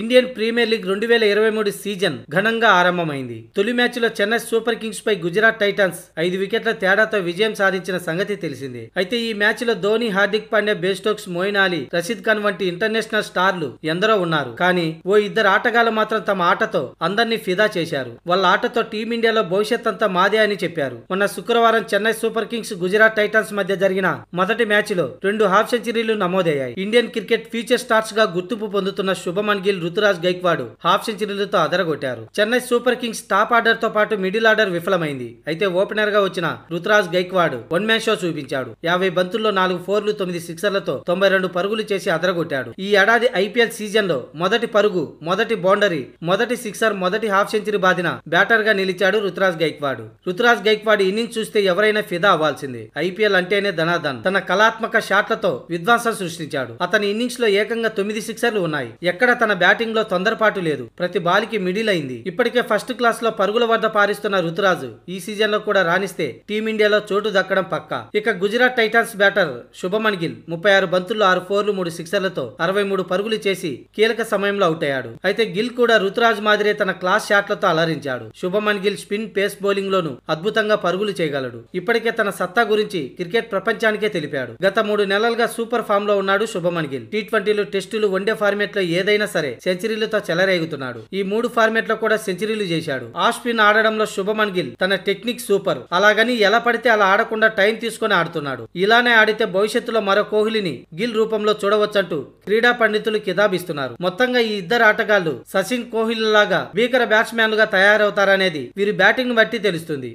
Indian premier league రెండు వేల ఇరవై మూడు సీజన్ ఘనంగా ఆరంభమైంది తొలి మ్యాచ్లో చెన్నై సూపర్ కింగ్స్ పై గుజరాత్ టైటన్స్ ఐదు వికెట్ల తేడాతో విజయం సాధించిన సంగతి తెలిసింది అయితే ఈ మ్యాచ్లో ధోని హార్దిక్ పాండ్యా బేస్టోక్స్ మోయిన్ అలీ రషీద్ ఖాన్ వంటి ఇంటర్నేషనల్ స్టార్లు ఎందరో ఉన్నారు కానీ ఓ ఇద్దరు ఆటగాళ్లు మాత్రం తమ ఆటతో అందరినీ ఫిదా చేశారు వాళ్ళ ఆటతో టీమిండియాలో భవిష్యత్ అంతా మాదే అని చెప్పారు మొన్న శుక్రవారం Chennai super kings Gujarat titans మధ్య జరిగిన మొదటి మ్యాచ్లో రెండు హాఫ్ సెంచరీలు నమోదయ్యాయి ఇండియన్ క్రికెట్ ఫ్యూచర్ స్టార్స్ గా గుర్తింపు పొందుతున్న శుభమన్ గిల్ మిడిల్ రుతురాజ్ గైక్వాడ్ హాఫ్ సెంచరీలతో అదరగొట్టారు Chennai super kings top order తో పాటు మిడిల్ ఆర్డర్ విఫలమైంది అయితే ఓపెనర్ గా వచ్చిన Ruturaj Gaikwad one man show చూపించాడు యాభై బంతుల్లో నాలుగు ఫోర్లు తొమ్మిది సిక్సర్లతో తొంభై రెండు పరుగులు చేసి అదరగొట్టాడు ఈ ఏడాది ఐపీఎల్ సీజన్ లో మొదటి పరుగు మొదటి బౌండరీ మొదటి సిక్సర్ మొదటి హాఫ్ సెంచరీ బాధిన బ్యాటర్ గా నిలిచాడు రుతురాజ్ గైక్వాడ్ రుతురాజ్ గైక్వాడ్ ఇన్నింగ్స్ చూస్తే ఎవరైనా ఫిదా అవ్వాల్సింది ఐపీఎల్ అంటేనే ధనాధన్ తన కళాత్మక షాట్లతో విధ్వంసం సృష్టించాడు అతని ఇన్నింగ్స్ లో ఏకంగా తొమ్మిది సిక్సర్లు ఉన్నాయి ఎక్కడ తన బ్యాటింగ్ లో తొందరపాటు లేదు ప్రతి బాలికి మిడిల్ అయింది ఇప్పటికే ఫస్ట్ క్లాస్ లో పరుగుల వద్ద పారిస్తున్న రుతురాజు ఈ సీజన్ లో కూడా రాణిస్తే టీమిండియాలో చోటు దక్కడం పక్క ఇక గుజరాత్ టైటాన్స్ బ్యాటర్ శుభమన్ గిల్ ముప్పై ఆరు బంతుల్లో ఆరు ఫోర్లు మూడు సిక్సర్లతో అరవై మూడు పరుగులు చేసి కీలక సమయంలో అవుట్ అయ్యాడు అయితే గిల్ కూడా ఋతురాజ్ మాదిరే తన క్లాస్ షాట్లతో అలరించాడు Shubman Gill spin pace bowling లోను అద్భుతంగా పరుగులు చేయగలడు ఇప్పటికే తన సత్తా గురించి క్రికెట్ ప్రపంచానికే తెలిపాడు గత మూడు నెలలుగా సూపర్ ఫామ్ లో ఉన్నాడు శుభమన్ గిల్ టీ ట్వంటీలు టెస్టులు వన్డే ఫార్మేట్ లో ఏదైనా సరే సెంచరీలతో చెలరేగుతున్నాడు ఈ మూడు ఫార్మేట్ లో కూడా సెంచరీలు చేశాడు ఆస్పిన్ ఆడడంలో శుభమన్ గిల్ తన టెక్నిక్ సూపర్ అలాగని ఎలా పడితే అలా ఆడకుండా టైం తీసుకుని ఆడుతున్నాడు ఇలానే ఆడితే భవిష్యత్తులో మరో కోహ్లీని గిల్ రూపంలో చూడవచ్చంటూ క్రీడా పండితులు కితాబిస్తున్నారు మొత్తంగా ఈ ఇద్దరు ఆటగాళ్లు సచిన్ కోహ్లీ లాగా భీకర బ్యాట్స్మెన్లుగా తయారవుతారనేది వీరి బ్యాటింగ్ బట్టి తెలుస్తుంది